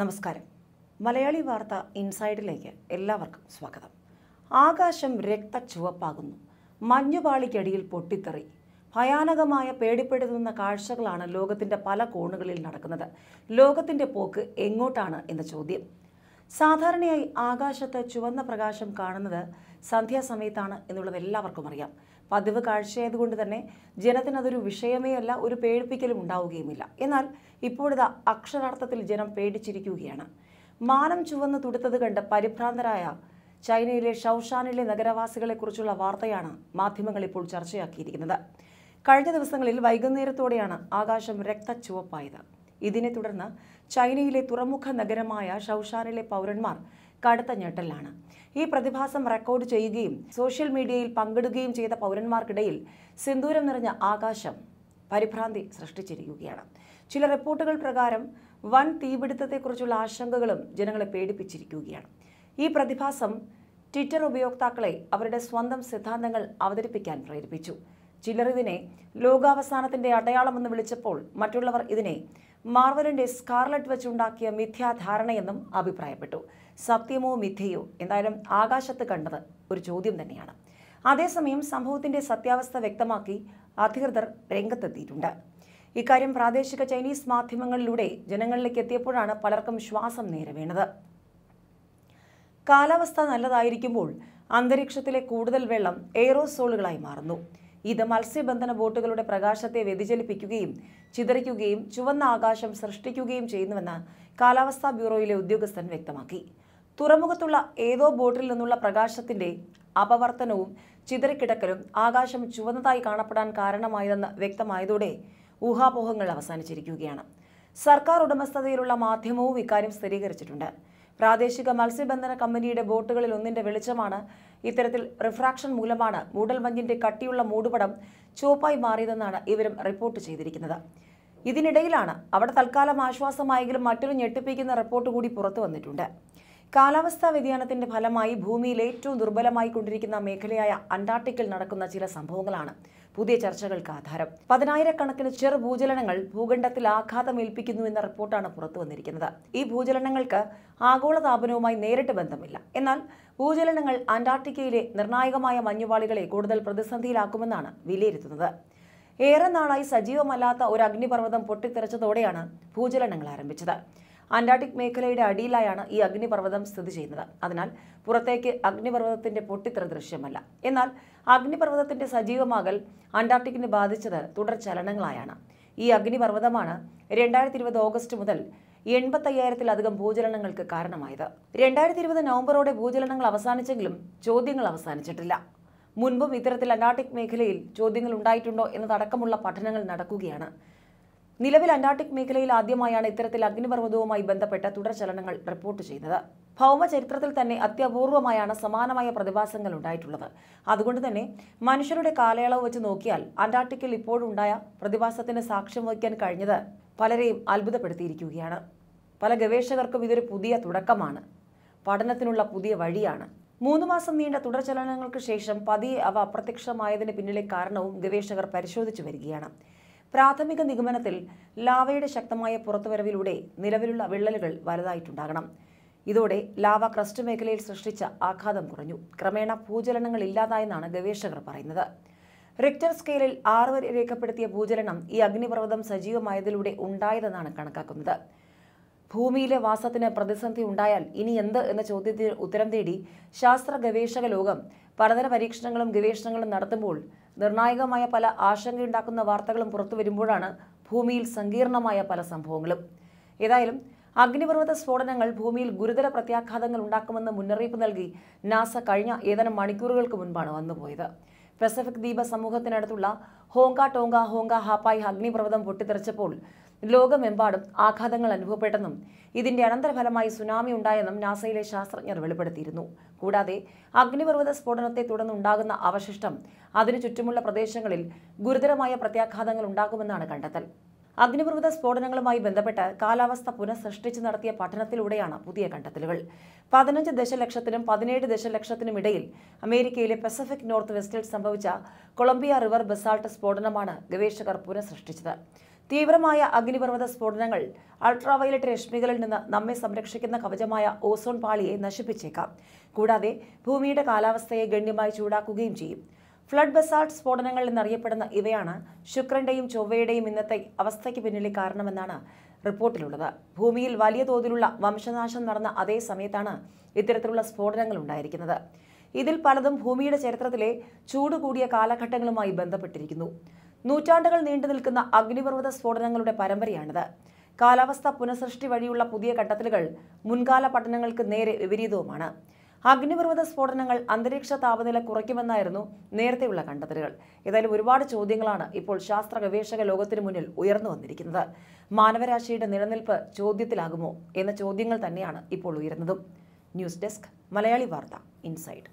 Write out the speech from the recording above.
നമസ്കാരം മലയാളി വാർത്ത ഇൻസൈഡിലേക്ക് എല്ലാവർക്കും സ്വാഗതം ആകാശം ചുവപ്പാകുന്നു മഞ്ഞുപാളിക്കടിയിൽ പൊട്ടിത്തെറി ഭയാനകമായ പേടിപ്പെടുത്തുന്ന കാഴ്ചകളാണ് ലോകത്തിൻ്റെ പല കോണുകളിൽ നടക്കുന്നത് ലോകത്തിൻ്റെ പോക്ക് എങ്ങോട്ടാണ് എന്ന ചോദ്യം സാധാരണയായി ആകാശത്ത് ചുവന്ന പ്രകാശം കാണുന്നത് സന്ധ്യാസമയത്താണ് എന്നുള്ളത് എല്ലാവർക്കും അറിയാം പതിവ് കാഴ്ചയായതുകൊണ്ട് തന്നെ ജനത്തിനതൊരു വിഷയമേ അല്ല ഒരു പേടിപ്പിക്കലും ഉണ്ടാവുകയുമില്ല എന്നാൽ ഇപ്പോഴത്തെ അക്ഷരാർത്ഥത്തിൽ ജനം പേടിച്ചിരിക്കുകയാണ് മാനം ചുവന്ന് തുടുത്തത് കണ്ട് പരിഭ്രാന്തരായ ചൈനയിലെ ഷൗഷാനിലെ നഗരവാസികളെക്കുറിച്ചുള്ള വാർത്തയാണ് മാധ്യമങ്ങൾ ഇപ്പോൾ ചർച്ചയാക്കിയിരിക്കുന്നത് കഴിഞ്ഞ ദിവസങ്ങളിൽ വൈകുന്നേരത്തോടെയാണ് ആകാശം രക്തച്ചുവപ്പായത് ഇതിനെ തുടർന്ന് ചൈനയിലെ തുറമുഖ നഗരമായ ഷൗഷാനിലെ പൗരന്മാർ കടുത്ത ഞെട്ടലാണ് ഈ പ്രതിഭാസം റെക്കോർഡ് ചെയ്യുകയും സോഷ്യൽ മീഡിയയിൽ പങ്കിടുകയും ചെയ്ത പൗരന്മാർക്കിടയിൽ സിന്ദൂരം നിറഞ്ഞ ആകാശം പരിഭ്രാന്തി സൃഷ്ടിച്ചിരിക്കുകയാണ് ചില റിപ്പോർട്ടുകൾ പ്രകാരം വൻ തീപിടുത്തത്തെക്കുറിച്ചുള്ള ആശങ്കകളും ജനങ്ങളെ പേടിപ്പിച്ചിരിക്കുകയാണ് ഈ പ്രതിഭാസം ട്വിറ്റർ ഉപയോക്താക്കളെ അവരുടെ സ്വന്തം സിദ്ധാന്തങ്ങൾ അവതരിപ്പിക്കാൻ പ്രേരിപ്പിച്ചു ചിലർ ഇതിനെ ലോകാവസാനത്തിന്റെ അടയാളമെന്ന് വിളിച്ചപ്പോൾ മറ്റുള്ളവർ ഇതിനെ മാർവലിന്റെ സ്കാർലറ്റ് വെച്ചുണ്ടാക്കിയ മിഥ്യാധാരണയെന്നും അഭിപ്രായപ്പെട്ടു സത്യമോ മിഥ്യയോ എന്തായാലും ആകാശത്ത് കണ്ടത് ഒരു ചോദ്യം തന്നെയാണ് അതേസമയം സംഭവത്തിന്റെ സത്യാവസ്ഥ വ്യക്തമാക്കി അധികൃതർ രംഗത്തെത്തിയിട്ടുണ്ട് ഇക്കാര്യം പ്രാദേശിക ചൈനീസ് മാധ്യമങ്ങളിലൂടെ ജനങ്ങളിലേക്ക് എത്തിയപ്പോഴാണ് പലർക്കും ശ്വാസം നേരെ വീണത് കാലാവസ്ഥ നല്ലതായിരിക്കുമ്പോൾ അന്തരീക്ഷത്തിലെ കൂടുതൽ വെള്ളം എയറോസോളുകളായി മാറുന്നു ഇത് മത്സ്യബന്ധന ബോട്ടുകളുടെ പ്രകാശത്തെ വ്യതിചലിപ്പിക്കുകയും ചിതറിക്കുകയും ചുവന്ന ആകാശം സൃഷ്ടിക്കുകയും ചെയ്യുന്നുവെന്ന് കാലാവസ്ഥാ ബ്യൂറോയിലെ ഉദ്യോഗസ്ഥൻ വ്യക്തമാക്കി തുറമുഖത്തുള്ള ഏതോ ബോട്ടിൽ നിന്നുള്ള പ്രകാശത്തിന്റെ അപവർത്തനവും ചിതറിക്കിടക്കലും ആകാശം ചുവന്നതായി കാണപ്പെടാൻ കാരണമായതെന്ന് വ്യക്തമായതോടെ ഊഹാപോഹങ്ങൾ അവസാനിച്ചിരിക്കുകയാണ് സർക്കാർ ഉടമസ്ഥതയിലുള്ള മാധ്യമവും ഇക്കാര്യം സ്ഥിരീകരിച്ചിട്ടുണ്ട് പ്രാദേശിക മത്സ്യബന്ധന കമ്പനിയുടെ ബോട്ടുകളിൽ ഒന്നിന്റെ വെളിച്ചമാണ് ഇത്തരത്തിൽ റിഫ്രാക്ഷൻ മൂലമാണ് മൂടൽമഞ്ഞിന്റെ കട്ടിയുള്ള മൂടുപടം ചുവപ്പായി മാറിയതെന്നാണ് ഇവരും റിപ്പോർട്ട് ചെയ്തിരിക്കുന്നത് ഇതിനിടയിലാണ് അവിടെ തൽക്കാലം ആശ്വാസമായെങ്കിലും മറ്റൊരു ഞെട്ടിപ്പിക്കുന്ന റിപ്പോർട്ട് കൂടി പുറത്തു വന്നിട്ടുണ്ട് കാലാവസ്ഥാ വ്യതിയാനത്തിന്റെ ഫലമായി ഭൂമിയിൽ ഏറ്റവും ദുർബലമായി കൊണ്ടിരിക്കുന്ന മേഖലയായ അന്റാർട്ടിക്കിൽ നടക്കുന്ന ചില സംഭവങ്ങളാണ് പുതിയ ചർച്ചകൾക്ക് ആധാരം പതിനായിരക്കണക്കിന് ചെറു ഭൂചലനങ്ങൾ ഭൂഖണ്ഡത്തിൽ ആഘാതമേൽപ്പിക്കുന്നു എന്ന റിപ്പോർട്ടാണ് പുറത്തു വന്നിരിക്കുന്നത് ഈ ഭൂചലനങ്ങൾക്ക് ആഗോള താപനവുമായി നേരിട്ട് ബന്ധമില്ല എന്നാൽ ഭൂചലനങ്ങൾ അന്റാർട്ടിക്കയിലെ നിർണായകമായ മഞ്ഞുപാളികളെ കൂടുതൽ പ്രതിസന്ധിയിലാക്കുമെന്നാണ് വിലയിരുത്തുന്നത് ഏറെ നാളായി സജീവമല്ലാത്ത ഒരു അഗ്നിപർവ്വതം പൊട്ടിത്തെറിച്ചതോടെയാണ് ഭൂചലനങ്ങൾ ആരംഭിച്ചത് അന്റാർട്ടിക് മേഖലയുടെ അടിയിലായാണ് ഈ അഗ്നിപർവ്വതം സ്ഥിതി ചെയ്യുന്നത് അതിനാൽ പുറത്തേക്ക് അഗ്നിപർവ്വതത്തിന്റെ പൊട്ടിത്തെറ ദൃശ്യമല്ല എന്നാൽ അഗ്നിപർവ്വതത്തിന്റെ സജീവമാകൽ അന്റാർട്ടിക്കിനെ ബാധിച്ചത് തുടർ ചലനങ്ങളായാണ് ഈ അഗ്നിപർവ്വതമാണ് രണ്ടായിരത്തി ഇരുപത് ഓഗസ്റ്റ് മുതൽ എൺപത്തയ്യായിരത്തിലധികം ഭൂചലനങ്ങൾക്ക് കാരണമായത് രണ്ടായിരത്തി ഇരുപത് നവംബറോടെ ഭൂചലനങ്ങൾ അവസാനിച്ചെങ്കിലും ചോദ്യങ്ങൾ അവസാനിച്ചിട്ടില്ല മുൻപും ഇത്തരത്തിൽ അന്റാർട്ടിക് മേഖലയിൽ ചോദ്യങ്ങൾ ഉണ്ടായിട്ടുണ്ടോ എന്നതടക്കമുള്ള പഠനങ്ങൾ നടക്കുകയാണ് നിലവിൽ അന്റാർട്ടിക് മേഖലയിൽ ആദ്യമായാണ് ഇത്തരത്തിൽ അഗ്നിപർവ്വതവുമായി ബന്ധപ്പെട്ട തുടർചലനങ്ങൾ റിപ്പോർട്ട് ചെയ്യുന്നത് ഭൗമചരിത്രത്തിൽ തന്നെ അത്യപൂർവമായാണ് സമാനമായ പ്രതിഭാസങ്ങൾ ഉണ്ടായിട്ടുള്ളത് അതുകൊണ്ട് തന്നെ മനുഷ്യരുടെ കാലയളവ് വെച്ച് നോക്കിയാൽ അന്റാർട്ടിക്കിൽ ഇപ്പോഴുണ്ടായ പ്രതിഭാസത്തിന് സാക്ഷ്യം വഹിക്കാൻ കഴിഞ്ഞത് പലരെയും അത്ഭുതപ്പെടുത്തിയിരിക്കുകയാണ് പല ഗവേഷകർക്കും ഇതൊരു പുതിയ തുടക്കമാണ് പഠനത്തിനുള്ള പുതിയ വഴിയാണ് മൂന്ന് മാസം നീണ്ട തുടർചലനങ്ങൾക്ക് ശേഷം പതിയെ അവ അപ്രത്യക്ഷമായതിന് പിന്നിലെ കാരണവും ഗവേഷകർ പരിശോധിച്ചു വരികയാണ് പ്രാഥമിക നിഗമനത്തിൽ ലാവയുടെ ശക്തമായ പുറത്തുവരവിലൂടെ നിലവിലുള്ള വിള്ളലുകൾ വലുതായിട്ടുണ്ടാകണം ഇതോടെ ലാവ ക്രസ്റ്റ് മേഖലയിൽ സൃഷ്ടിച്ച ആഘാതം കുറഞ്ഞു ക്രമേണ ഭൂചലനങ്ങൾ ഇല്ലാതായെന്നാണ് ഗവേഷകർ പറയുന്നത് റിക്ടർ സ്കെയിലിൽ ആറ് വരെ രേഖപ്പെടുത്തിയ ഭൂചലനം ഈ അഗ്നിപർവ്വതം സജീവമായതിലൂടെ ഉണ്ടായതെന്നാണ് കണക്കാക്കുന്നത് ഭൂമിയിലെ വാസത്തിന് പ്രതിസന്ധി ഉണ്ടായാൽ ഇനി എന്ത് എന്ന ചോദ്യത്തിന് ഉത്തരം തേടി ശാസ്ത്ര ഗവേഷക ലോകം പലതര പരീക്ഷണങ്ങളും ഗവേഷണങ്ങളും നടത്തുമ്പോൾ നിർണായകമായ പല ആശങ്കയുണ്ടാക്കുന്ന വാർത്തകളും പുറത്തു വരുമ്പോഴാണ് ഭൂമിയിൽ സങ്കീർണമായ പല സംഭവങ്ങളും ഏതായാലും അഗ്നിപർവ്വത സ്ഫോടനങ്ങൾ ഭൂമിയിൽ ഗുരുതര പ്രത്യാഘാതങ്ങൾ ഉണ്ടാക്കുമെന്ന് മുന്നറിയിപ്പ് നൽകി നാസ കഴിഞ്ഞ ഏതാനും മണിക്കൂറുകൾക്ക് മുൻപാണ് വന്നുപോയത് പസഫിക് ദ്വീപ സമൂഹത്തിനടുത്തുള്ള ഹോങ്ക ടോങ്ക ഹോങ്ക ഹാപ്പായി അഗ്നിപർവ്വതം പൊട്ടിത്തെറിച്ചപ്പോൾ ലോകമെമ്പാടും ആഘാതങ്ങൾ അനുഭവപ്പെട്ടെന്നും ഇതിന്റെ അനന്തരഫലമായി സുനാമി ഉണ്ടായെന്നും നാസയിലെ ശാസ്ത്രജ്ഞർ വെളിപ്പെടുത്തിയിരുന്നു കൂടാതെ അഗ്നിപർവ്വത സ്ഫോടനത്തെ തുടർന്നുണ്ടാകുന്ന അവശിഷ്ടം അതിനു ചുറ്റുമുള്ള പ്രദേശങ്ങളിൽ ഗുരുതരമായ പ്രത്യാഘാതങ്ങൾ ഉണ്ടാകുമെന്നാണ് കണ്ടെത്തൽ അഗ്നിപർവ്വത സ്ഫോടനങ്ങളുമായി ബന്ധപ്പെട്ട് കാലാവസ്ഥ പുനഃസൃഷ്ടിച്ച് നടത്തിയ പഠനത്തിലൂടെയാണ് പുതിയ കണ്ടെത്തലുകൾ പതിനഞ്ച് ദശലക്ഷത്തിനും പതിനേഴ് ദശലക്ഷത്തിനും ഇടയിൽ അമേരിക്കയിലെ പസഫിക് നോർത്ത് വെസ്റ്റിൽ സംഭവിച്ച കൊളംബിയ റിവർ ബസാൾട്ട് സ്ഫോടനമാണ് ഗവേഷകർ പുനഃസൃഷ്ടിച്ചത് തീവ്രമായ അഗ്നിപർവ്വത സ്ഫോടനങ്ങൾ അൾട്രാവയലറ്റ് രശ്മികളിൽ നിന്ന് നമ്മെ സംരക്ഷിക്കുന്ന കവചമായ ഓസോൺ പാളിയെ നശിപ്പിച്ചേക്കാം കൂടാതെ ഭൂമിയുടെ കാലാവസ്ഥയെ ഗണ്യമായി ചൂടാക്കുകയും ചെയ്യും ഫ്ലഡ് ബസാർട്ട് സ്ഫോടനങ്ങൾ എന്നറിയപ്പെടുന്ന ഇവയാണ് ശുക്രന്റെയും ചൊവ്വയുടെയും ഇന്നത്തെ അവസ്ഥയ്ക്ക് പിന്നിലെ കാരണമെന്നാണ് റിപ്പോർട്ടിലുള്ളത് ഭൂമിയിൽ വലിയ തോതിലുള്ള വംശനാശം നടന്ന അതേ സമയത്താണ് ഇത്തരത്തിലുള്ള സ്ഫോടനങ്ങൾ ഉണ്ടായിരിക്കുന്നത് ഇതിൽ പലതും ഭൂമിയുടെ ചരിത്രത്തിലെ ചൂട് കൂടിയ കാലഘട്ടങ്ങളുമായി ബന്ധപ്പെട്ടിരിക്കുന്നു നൂറ്റാണ്ടുകൾ നീണ്ടു നിൽക്കുന്ന അഗ്നിപർവ്വത സ്ഫോടനങ്ങളുടെ പരമ്പരയാണിത് കാലാവസ്ഥ പുനഃസൃഷ്ടി വഴിയുള്ള പുതിയ കണ്ടെത്തലുകൾ മുൻകാല പഠനങ്ങൾക്ക് നേരെ വിപരീതവുമാണ് അഗ്നിപർവ്വത സ്ഫോടനങ്ങൾ അന്തരീക്ഷ താപനില കുറയ്ക്കുമെന്നായിരുന്നു നേരത്തെയുള്ള കണ്ടെത്തലുകൾ ഏതായാലും ഒരുപാട് ചോദ്യങ്ങളാണ് ഇപ്പോൾ ശാസ്ത്ര ഗവേഷക ലോകത്തിനു മുന്നിൽ ഉയർന്നു വന്നിരിക്കുന്നത് മാനവരാശിയുടെ നിലനിൽപ്പ് ചോദ്യത്തിലാകുമോ എന്ന ചോദ്യങ്ങൾ തന്നെയാണ് ഇപ്പോൾ ഉയരുന്നതും ന്യൂസ് ഡെസ്ക് മലയാളി വാർത്ത ഇൻസൈഡ്